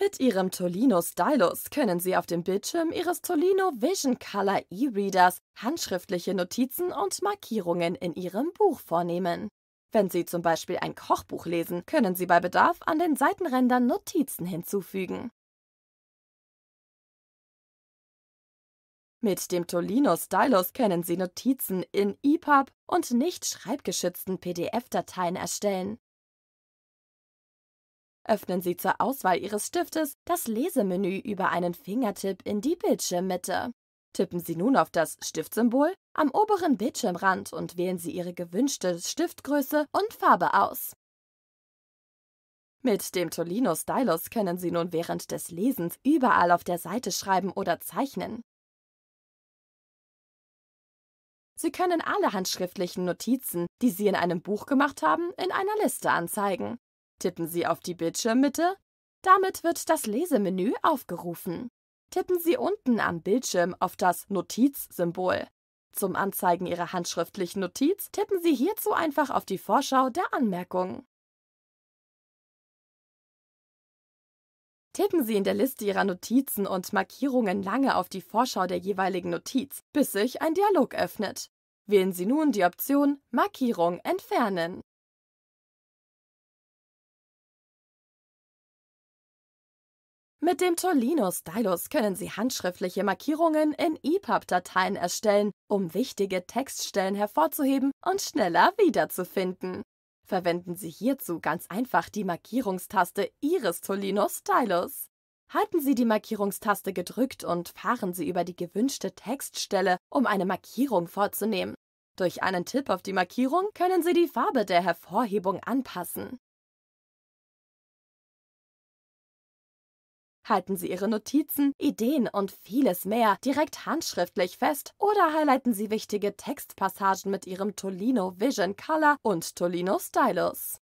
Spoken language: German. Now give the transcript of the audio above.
Mit Ihrem Tolino Stylus können Sie auf dem Bildschirm Ihres Tolino Vision Color E-Readers handschriftliche Notizen und Markierungen in Ihrem Buch vornehmen. Wenn Sie zum Beispiel ein Kochbuch lesen, können Sie bei Bedarf an den Seitenrändern Notizen hinzufügen. Mit dem Tolino Stylus können Sie Notizen in EPUB und nicht schreibgeschützten PDF-Dateien erstellen öffnen Sie zur Auswahl Ihres Stiftes das Lesemenü über einen Fingertipp in die Bildschirmmitte. Tippen Sie nun auf das Stiftsymbol am oberen Bildschirmrand und wählen Sie Ihre gewünschte Stiftgröße und Farbe aus. Mit dem Tolino Stylus können Sie nun während des Lesens überall auf der Seite schreiben oder zeichnen. Sie können alle handschriftlichen Notizen, die Sie in einem Buch gemacht haben, in einer Liste anzeigen. Tippen Sie auf die Bildschirmmitte. Damit wird das Lesemenü aufgerufen. Tippen Sie unten am Bildschirm auf das Notizsymbol. Zum Anzeigen Ihrer handschriftlichen Notiz tippen Sie hierzu einfach auf die Vorschau der Anmerkung. Tippen Sie in der Liste Ihrer Notizen und Markierungen lange auf die Vorschau der jeweiligen Notiz, bis sich ein Dialog öffnet. Wählen Sie nun die Option Markierung entfernen. Mit dem Tolino Stylus können Sie handschriftliche Markierungen in EPUB-Dateien erstellen, um wichtige Textstellen hervorzuheben und schneller wiederzufinden. Verwenden Sie hierzu ganz einfach die Markierungstaste Ihres Tolino Stylus. Halten Sie die Markierungstaste gedrückt und fahren Sie über die gewünschte Textstelle, um eine Markierung vorzunehmen. Durch einen Tipp auf die Markierung können Sie die Farbe der Hervorhebung anpassen. halten Sie Ihre Notizen, Ideen und vieles mehr direkt handschriftlich fest oder highlighten Sie wichtige Textpassagen mit Ihrem Tolino Vision Color und Tolino Stylus.